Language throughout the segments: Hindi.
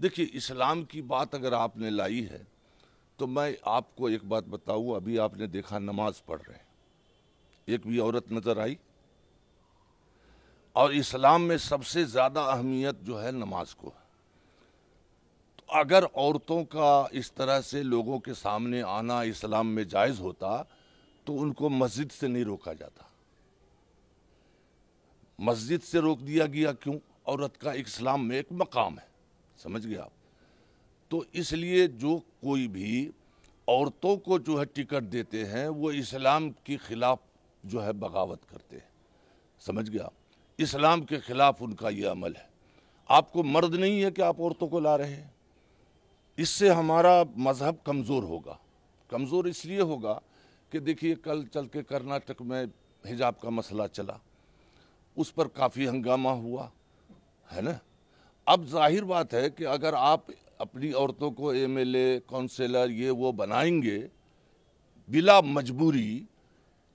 देखिए इस्लाम की बात अगर आपने लाई है तो मैं आपको एक बात बताऊं अभी आपने देखा नमाज पढ़ रहे हैं एक भी औरत नज़र आई और इस्लाम में सबसे ज़्यादा अहमियत जो है नमाज को तो अगर औरतों का इस तरह से लोगों के सामने आना इस्लाम में जायज़ होता तो उनको मस्जिद से नहीं रोका जाता मस्जिद से रोक दिया गया क्यों औरत का इस्लाम में एक मकाम है समझ गया आप तो इसलिए जो कोई भी औरतों को जो है टिकट देते हैं वो इस्लाम के ख़िलाफ़ जो है बगावत करते हैं समझ गया इस्लाम के ख़िलाफ़ उनका ये अमल है आपको मर्द नहीं है कि आप औरतों को ला रहे हैं इससे हमारा मज़हब कमज़ोर होगा कमज़ोर इसलिए होगा कि देखिए कल चल के कर्नाटक में हिजाब का मसला चला उस पर काफ़ी हंगामा हुआ है ना अब जाहिर बात है कि अगर आप अपनी औरतों को एमएलए काउंसलर ये वो बनाएंगे बिला मजबूरी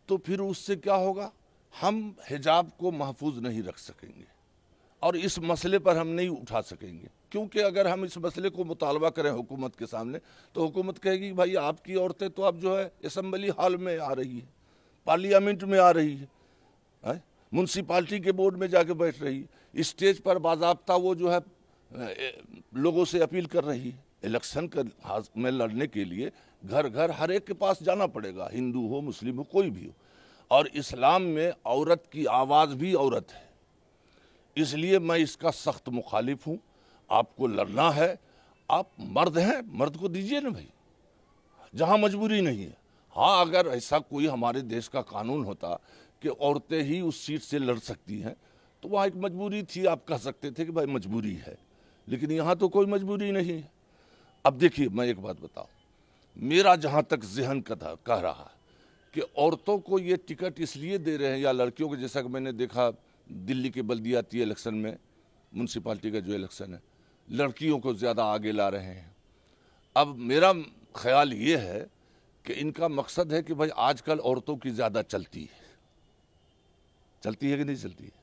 तो फिर उससे क्या होगा हम हिजाब को महफूज नहीं रख सकेंगे और इस मसले पर हम नहीं उठा सकेंगे क्योंकि अगर हम इस मसले को मुतालबा करें हुकूमत के सामने तो हुकूमत कहेगी भाई आपकी औरतें तो अब जो है इसम्बली हॉल में आ रही है पार्लियामेंट में आ रही है म्यूनसिपाली के बोर्ड में जाके बैठ रही है स्टेज पर बाबा वो जो है लोगों से अपील कर रही है इलेक्शन का में लड़ने के लिए घर घर हर एक के पास जाना पड़ेगा हिंदू हो मुस्लिम हो कोई भी हो और इस्लाम में औरत की आवाज़ भी औरत है इसलिए मैं इसका सख्त मुखालिफ हूँ आपको लड़ना है आप मर्द हैं मर्द को दीजिए ना भाई जहाँ मजबूरी नहीं है हाँ अगर ऐसा कोई हमारे देश का कानून होता कि औरतें ही उस सीट से लड़ सकती हैं तो वहाँ एक मजबूरी थी आप कह सकते थे कि भाई मजबूरी है लेकिन यहाँ तो कोई मजबूरी नहीं है अब देखिए मैं एक बात बताऊँ मेरा जहाँ तक जहन कथा कह रहा है कि औरतों को ये टिकट इसलिए दे रहे हैं या लड़कियों को जैसा कि मैंने देखा दिल्ली के बल्दियाती इलेक्शन में म्यूनसिपाली का जो इलेक्शन है लड़कियों को ज़्यादा आगे ला रहे हैं अब मेरा ख्याल ये है कि इनका मकसद है कि भाई आजकल औरतों की ज़्यादा चलती है चलती है कि नहीं चलती है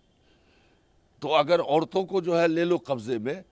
तो अगर औरतों को जो है ले लो कब्जे में